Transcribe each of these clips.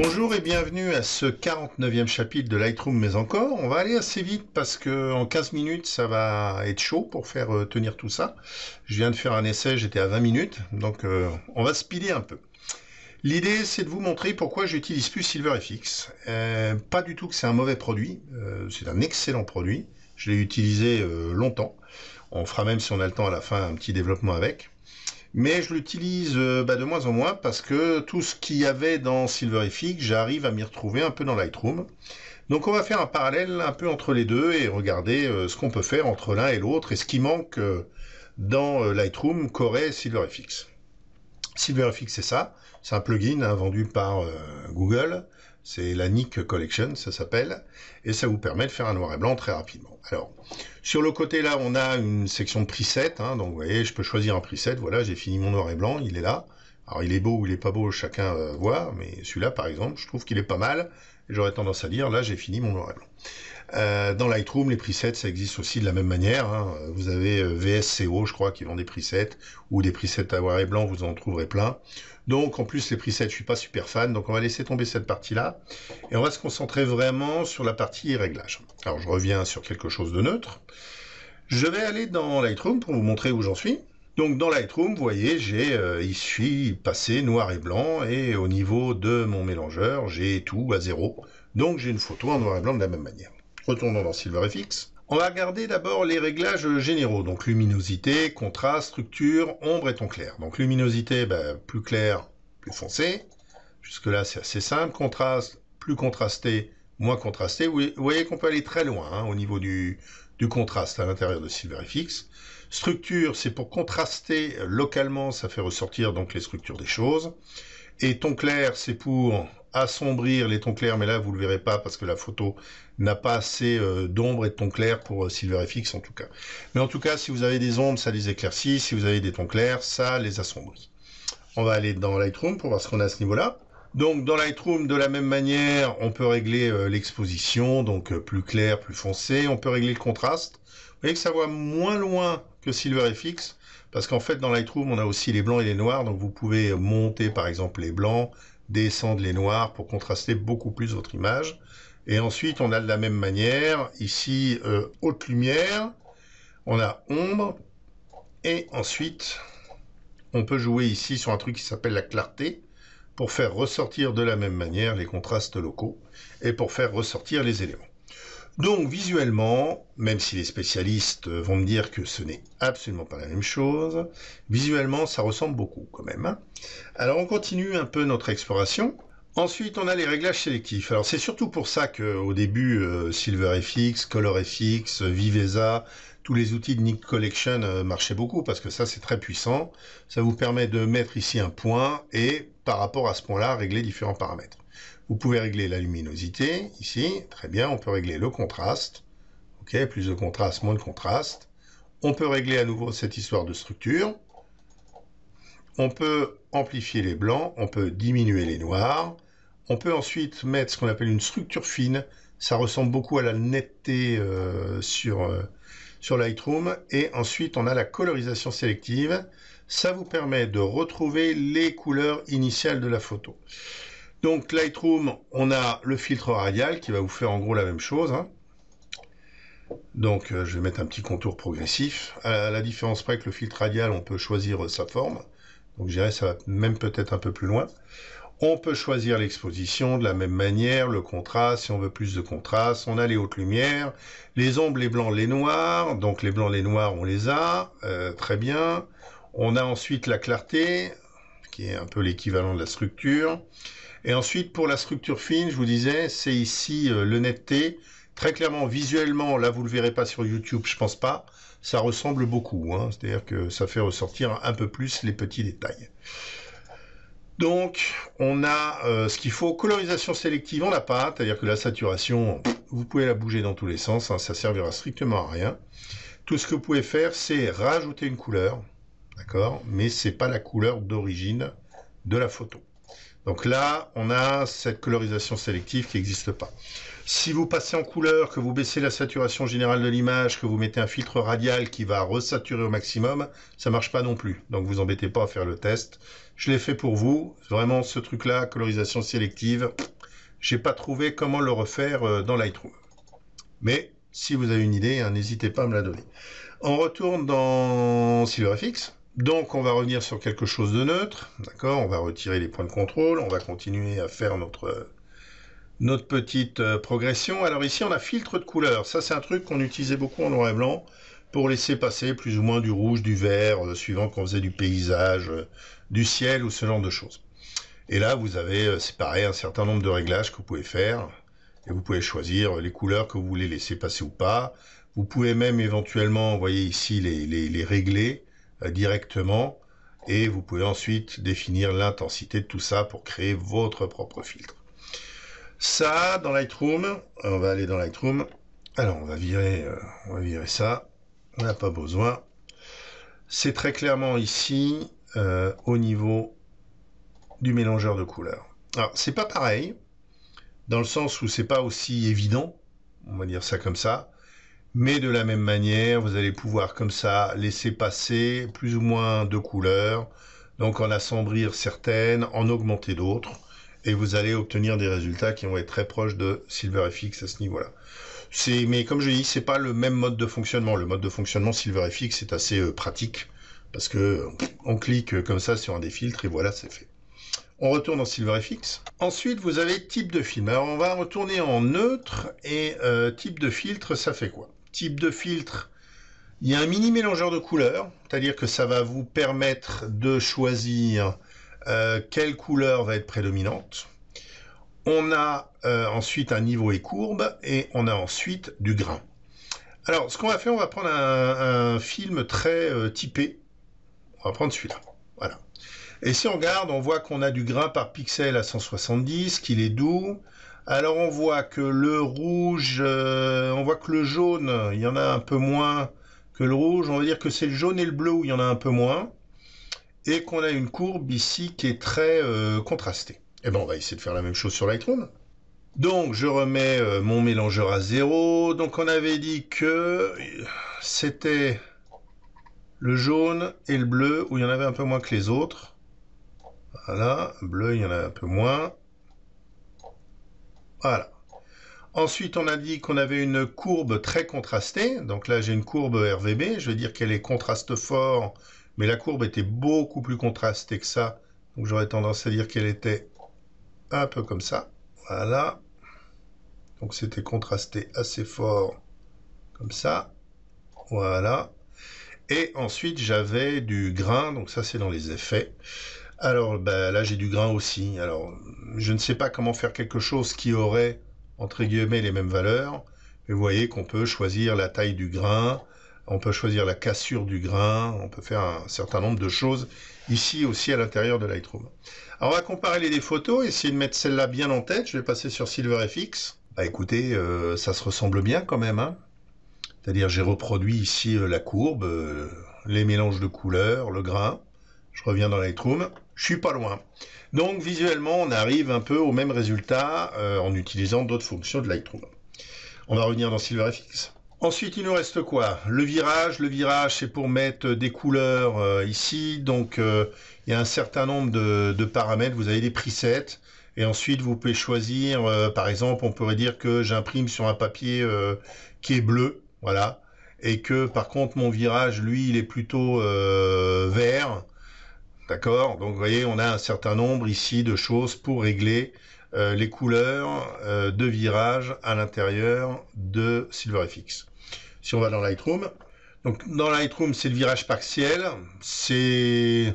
Bonjour et bienvenue à ce 49e chapitre de Lightroom mais encore. On va aller assez vite parce que en 15 minutes ça va être chaud pour faire euh, tenir tout ça. Je viens de faire un essai, j'étais à 20 minutes, donc euh, on va speeder un peu. L'idée c'est de vous montrer pourquoi j'utilise plus SilverFX. Euh, pas du tout que c'est un mauvais produit, euh, c'est un excellent produit. Je l'ai utilisé longtemps. On fera même si on a le temps à la fin un petit développement avec mais je l'utilise euh, bah, de moins en moins parce que tout ce qu'il y avait dans SilverFX j'arrive à m'y retrouver un peu dans Lightroom. Donc on va faire un parallèle un peu entre les deux et regarder euh, ce qu'on peut faire entre l'un et l'autre et ce qui manque euh, dans Lightroom qu'aurait SilverFX. SilverFX c'est ça, c'est un plugin hein, vendu par Google c'est la Nick Collection, ça s'appelle, et ça vous permet de faire un noir et blanc très rapidement. Alors, sur le côté là, on a une section de preset, hein, donc vous voyez, je peux choisir un preset, voilà, j'ai fini mon noir et blanc, il est là. Alors il est beau ou il est pas beau, chacun euh, voit, mais celui-là par exemple, je trouve qu'il est pas mal, j'aurais tendance à dire, là j'ai fini mon noir et blanc. Euh, dans Lightroom, les presets, ça existe aussi de la même manière. Hein. Vous avez euh, VSCO, je crois, qui vend des presets, ou des presets à noir et blanc, vous en trouverez plein. Donc, en plus, les presets, je suis pas super fan, donc on va laisser tomber cette partie-là, et on va se concentrer vraiment sur la partie réglage Alors, je reviens sur quelque chose de neutre. Je vais aller dans Lightroom pour vous montrer où j'en suis. Donc dans Lightroom, vous voyez, j'ai euh, passé noir et blanc et au niveau de mon mélangeur, j'ai tout à zéro. Donc j'ai une photo en noir et blanc de la même manière. Retournons dans SilverFX. On va regarder d'abord les réglages généraux, donc luminosité, contraste, structure, ombre et ton clair. Donc luminosité, ben, plus clair, plus foncé. Jusque-là, c'est assez simple. Contraste, plus contrasté, moins contrasté. Vous voyez qu'on peut aller très loin hein, au niveau du, contraste à l'intérieur de SilverFX. Structure, c'est pour contraster localement, ça fait ressortir donc les structures des choses. Et ton clair, c'est pour assombrir les tons clairs, mais là vous le verrez pas parce que la photo n'a pas assez euh, d'ombre et de tons clairs pour euh, Silver SilverFX en tout cas. Mais en tout cas, si vous avez des ombres, ça les éclaircit, si vous avez des tons clairs, ça les assombrit. On va aller dans Lightroom pour voir ce qu'on a à ce niveau-là. Donc dans Lightroom, de la même manière, on peut régler euh, l'exposition, donc plus clair, plus foncé, on peut régler le contraste. Vous voyez que ça voit moins loin que Silver SilverFX, parce qu'en fait dans Lightroom, on a aussi les blancs et les noirs, donc vous pouvez monter par exemple les blancs, descendre les noirs pour contraster beaucoup plus votre image. Et ensuite, on a de la même manière, ici, euh, haute lumière, on a ombre, et ensuite, on peut jouer ici sur un truc qui s'appelle la clarté, pour faire ressortir de la même manière les contrastes locaux, et pour faire ressortir les éléments. Donc visuellement, même si les spécialistes euh, vont me dire que ce n'est absolument pas la même chose, visuellement ça ressemble beaucoup quand même. Hein. Alors on continue un peu notre exploration. Ensuite, on a les réglages sélectifs. Alors, c'est surtout pour ça qu'au début, euh, SilverFX, ColorFX, VivEza, tous les outils de Nick Collection euh, marchaient beaucoup parce que ça, c'est très puissant. Ça vous permet de mettre ici un point et, par rapport à ce point-là, régler différents paramètres. Vous pouvez régler la luminosité, ici, très bien, on peut régler le contraste, ok, plus de contraste, moins de contraste. On peut régler à nouveau cette histoire de structure. On peut amplifier les blancs, on peut diminuer les noirs. On peut ensuite mettre ce qu'on appelle une structure fine. Ça ressemble beaucoup à la netteté euh, sur, euh, sur Lightroom. Et ensuite, on a la colorisation sélective. Ça vous permet de retrouver les couleurs initiales de la photo. Donc Lightroom, on a le filtre radial qui va vous faire en gros la même chose. Hein. Donc euh, je vais mettre un petit contour progressif. À la différence près que le filtre radial, on peut choisir euh, sa forme. Donc je dirais ça va même peut-être un peu plus loin. On peut choisir l'exposition de la même manière, le contraste, si on veut plus de contraste. On a les hautes lumières, les ombres, les blancs, les noirs. Donc les blancs, les noirs, on les a. Euh, très bien. On a ensuite la clarté, qui est un peu l'équivalent de la structure. Et ensuite, pour la structure fine, je vous disais, c'est ici euh, le le netteté. Très clairement, visuellement, là, vous ne le verrez pas sur YouTube, je pense pas. Ça ressemble beaucoup, hein. c'est-à-dire que ça fait ressortir un peu plus les petits détails. Donc, on a euh, ce qu'il faut. Colorisation sélective, on n'a pas, c'est-à-dire que la saturation, vous pouvez la bouger dans tous les sens, Ça hein. ça servira strictement à rien. Tout ce que vous pouvez faire, c'est rajouter une couleur, d'accord, mais n'est pas la couleur d'origine de la photo. Donc là, on a cette colorisation sélective qui n'existe pas. Si vous passez en couleur, que vous baissez la saturation générale de l'image, que vous mettez un filtre radial qui va resaturer au maximum, ça ne marche pas non plus. Donc vous embêtez pas à faire le test. Je l'ai fait pour vous. Vraiment, ce truc-là, colorisation sélective, j'ai pas trouvé comment le refaire euh, dans Lightroom. Mais si vous avez une idée, hein, n'hésitez pas à me la donner. On retourne dans SilverFX. Donc on va revenir sur quelque chose de neutre, d'accord On va retirer les points de contrôle, on va continuer à faire notre, euh, notre petite euh, progression. Alors ici on a filtre de couleur, ça c'est un truc qu'on utilisait beaucoup en noir et blanc pour laisser passer plus ou moins du rouge, du vert, euh, suivant qu'on faisait du paysage, du ciel ou ce genre de choses. Et là vous avez, séparé c'est pareil, un certain nombre de réglages que vous pouvez faire, et vous pouvez choisir les couleurs que vous voulez laisser passer ou pas. Vous pouvez même éventuellement, vous voyez ici, les, les, les régler, euh, directement et vous pouvez ensuite définir l'intensité de tout ça pour créer votre propre filtre. Ça, dans Lightroom, euh, on va aller dans Lightroom. Alors, on va virer, euh, on va virer ça. On n'a pas besoin. C'est très clairement ici au niveau du mélangeur de couleurs. Alors, c'est pas pareil, dans le sens où c'est pas aussi évident, on va dire ça comme ça. Mais de la même manière, vous allez pouvoir comme ça laisser passer plus ou moins de couleurs, donc en assombrir certaines, en augmenter d'autres, et vous allez obtenir des résultats qui vont être très proches de SilverFX à ce niveau-là. Mais comme je dis, c'est pas le même mode de fonctionnement. Le mode de fonctionnement SilverFX est assez euh, pratique, parce que on clique comme ça sur un des filtres et voilà, c'est fait. On retourne en SilverFX. Ensuite, vous avez type de film. Alors, on va retourner en neutre et euh, type de filtre, ça fait quoi type de filtre, il y a un mini mélangeur de couleurs, c'est-à-dire que ça va vous permettre de choisir euh, quelle couleur va être prédominante. On a euh, ensuite un niveau et courbe et on a ensuite du grain. Alors, ce qu'on va faire, on va prendre un, film très euh, typé. On va prendre celui-là. Voilà. Et si on regarde, on voit qu'on a du grain par pixel à 170, qu'il est doux. Alors on voit que le rouge, euh, on voit que le jaune, il y en a un peu moins que le rouge. On va dire que c'est le jaune et le bleu où il y en a un peu moins. Et qu'on a une courbe ici qui est très euh, contrastée. Et eh bien on va essayer de faire la même chose sur Lightroom. Donc je remets euh, mon mélangeur à zéro. Donc on avait dit que c'était le jaune et le bleu où il y en avait un peu moins que les autres. Voilà, bleu il y en a un peu moins. Voilà. Ensuite, on a dit qu'on avait une courbe très contrastée. Donc là, j'ai une courbe RVB. Je veux dire qu'elle est contraste fort, mais la courbe était beaucoup plus contrastée que ça. Donc j'aurais tendance à dire qu'elle était un peu comme ça. Voilà. Donc c'était contrasté assez fort comme ça. Voilà. Et ensuite, j'avais du grain. Donc ça, c'est dans les effets. Alors bah, là, j'ai du grain aussi. Alors, je ne sais pas comment faire quelque chose qui aurait, entre guillemets, les mêmes valeurs. Mais vous voyez qu'on peut choisir la taille du grain, on peut choisir la cassure du grain, on peut faire un certain nombre de choses ici aussi à l'intérieur de Lightroom. Alors on va comparer les deux photos, essayer de mettre celle-là bien en tête, je vais passer sur SilverFX. Bah écoutez, euh, ça se ressemble bien quand même. Hein. C'est-à-dire j'ai reproduit ici euh, la courbe, euh, les mélanges de couleurs, le grain. Je reviens dans Lightroom. Je suis pas loin. Donc visuellement, on arrive un peu au même résultat euh, en utilisant d'autres fonctions de Lightroom. On va revenir dans SilverFX. Ensuite, il nous reste quoi Le virage. Le virage, c'est pour mettre des couleurs euh, ici. Donc, euh, il y a un certain nombre de, paramètres. Vous avez des presets. Et ensuite, vous pouvez choisir, par exemple, on pourrait dire que j'imprime sur un papier qui est bleu. Voilà. Et que, par contre, mon virage, lui, il est plutôt vert. D'accord Donc vous voyez, on a un certain nombre ici de choses pour régler euh, les couleurs euh, de virage à l'intérieur de SilverFX. Si on va dans Lightroom, donc dans Lightroom, c'est le virage partiel, c'est,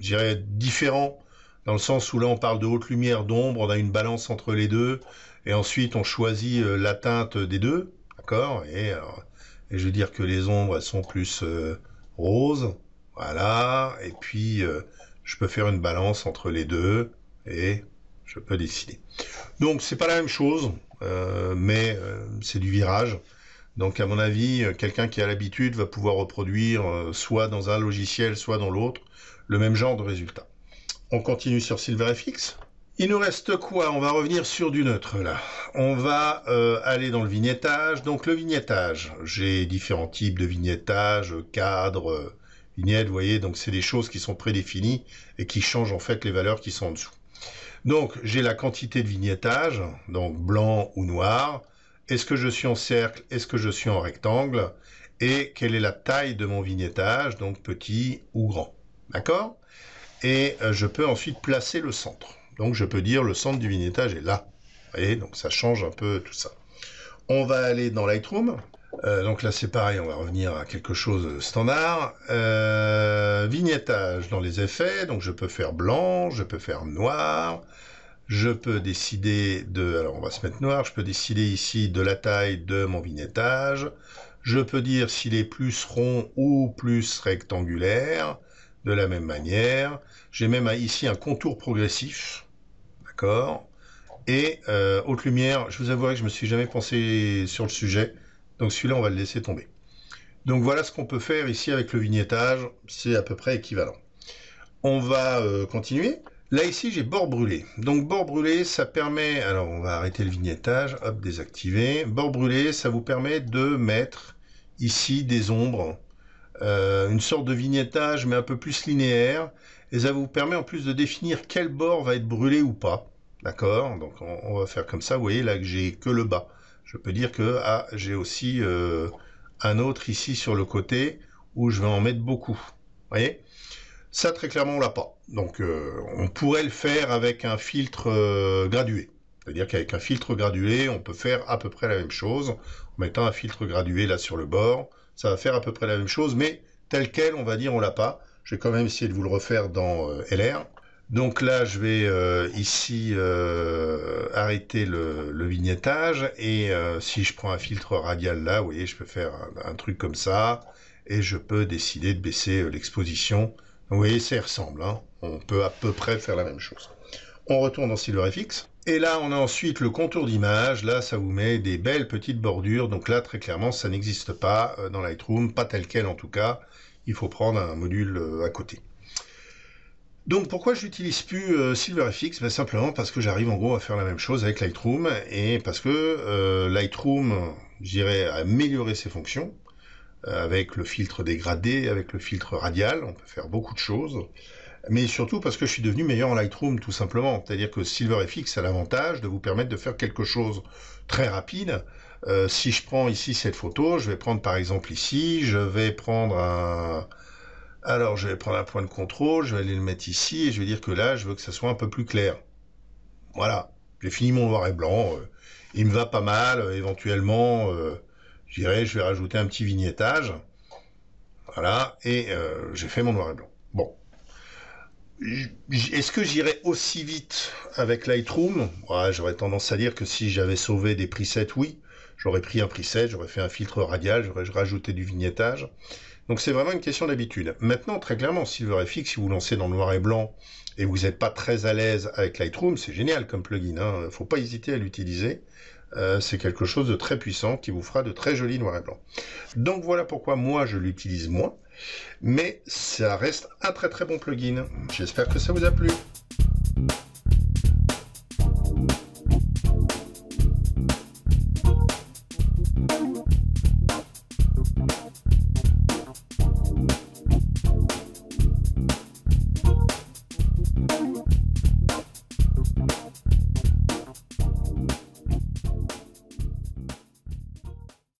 je différent dans le sens où là on parle de haute lumière, d'ombre, on a une balance entre les deux, et ensuite on choisit euh, la teinte des deux, d'accord et, et, je veux dire que les ombres elles sont plus roses, voilà, et puis euh, je peux faire une balance entre les deux et je peux décider. Donc c'est pas la même chose, euh, mais euh, c'est du virage. Donc à mon avis, quelqu'un qui a l'habitude va pouvoir reproduire soit dans un logiciel, soit dans l'autre, le même genre de résultat. On continue sur SilverFX. Il nous reste quoi On va revenir sur du neutre là. On va aller dans le vignettage. Donc le vignettage, j'ai différents types de vignettage, cadre, vignettes, vous voyez, donc c'est des choses qui sont prédéfinies et qui changent en fait les valeurs qui sont en dessous. Donc j'ai la quantité de vignettage, donc blanc ou noir, est-ce que je suis en cercle, est-ce que je suis en rectangle, et quelle est la taille de mon vignettage, donc petit ou grand. D'accord Et euh, je peux ensuite placer le centre. Donc je peux dire le centre du vignettage est là. Vous voyez, donc ça change un peu tout ça. On va aller dans Lightroom. Euh, donc là, c'est pareil, on va revenir à quelque chose de standard. Euh, vignettage dans les effets, donc je peux faire blanc, je peux faire noir, je peux décider de... Alors on va se mettre noir, je peux décider ici de la taille de mon vignettage, je peux dire s'il est plus rond ou plus rectangulaire, de la même manière. J'ai même ici un contour progressif, d'accord et euh, haute lumière, je vous avouerai que je me suis jamais pensé sur le sujet. Donc celui-là, on va le laisser tomber. Donc voilà ce qu'on peut faire ici avec le vignettage, c'est à peu près équivalent. On va euh, continuer. Là ici j'ai bord brûlé. Donc bord brûlé ça permet, alors on va arrêter le vignettage, hop désactiver. Bord brûlé ça vous permet de mettre ici des ombres, euh, une sorte de vignettage mais un peu plus linéaire. Et ça vous permet en plus de définir quel bord va être brûlé ou pas. D'accord Donc on, on va faire comme ça, vous voyez là que j'ai que le bas je peux dire que ah, j'ai aussi euh, un autre ici sur le côté où je vais en mettre beaucoup. Vous voyez Ça, très clairement, on l'a pas. Donc, euh, on pourrait le faire avec un filtre euh, gradué. C'est-à-dire qu'avec un filtre gradué, on peut faire à peu près la même chose. En mettant un filtre gradué là sur le bord, ça va faire à peu près la même chose, mais tel quel, on va dire, on l'a pas. Je vais quand même essayer de vous le refaire dans LR. Donc là, je vais euh, ici euh, arrêter le, vignettage et euh, si je prends un filtre radial là, vous voyez, je peux faire un, truc comme ça et je peux décider de baisser l'exposition. Vous voyez, ça ressemble. Hein. On peut à peu près faire la même chose. On retourne dans FX. Et là, on a ensuite le contour d'image. Là, ça vous met des belles petites bordures. Donc là, très clairement, ça n'existe pas dans Lightroom, pas tel quel en tout cas. Il faut prendre un module à côté. Donc pourquoi j'utilise plus euh, SilverFX ben Simplement parce que j'arrive en gros à faire la même chose avec Lightroom et parce que euh, Lightroom, j'irai améliorer ses fonctions euh, avec le filtre dégradé, avec le filtre radial, on peut faire beaucoup de choses. Mais surtout parce que je suis devenu meilleur en Lightroom tout simplement. C'est-à-dire que SilverFX a l'avantage de vous permettre de faire quelque chose très rapide. si je prends ici cette photo, je vais prendre par exemple ici, je vais prendre un, alors je vais prendre un point de contrôle, je vais aller le mettre ici et je vais dire que là, je veux que ça soit un peu plus clair. Voilà, j'ai fini mon noir et blanc. Euh, il me va pas mal. Euh, éventuellement, euh, j'irai, je vais rajouter un petit vignettage. Voilà, et j'ai fait mon noir et blanc. Bon. Est-ce que j'irai aussi vite avec Lightroom J'aurais tendance à dire que si j'avais sauvé des presets, oui. J'aurais pris un preset, j'aurais fait un filtre radial, j'aurais rajouté du vignettage. Donc c'est vraiment une question d'habitude. Maintenant, très clairement, SilverFX, si vous lancez dans le noir et blanc et vous n'êtes pas très à l'aise avec Lightroom, c'est génial comme plugin. Il hein. ne Faut pas hésiter à l'utiliser. Euh, c'est quelque chose de très puissant qui vous fera de très jolis noir et blanc. Donc voilà pourquoi moi je l'utilise moins, mais ça reste un très très bon plugin. J'espère que ça vous a plu.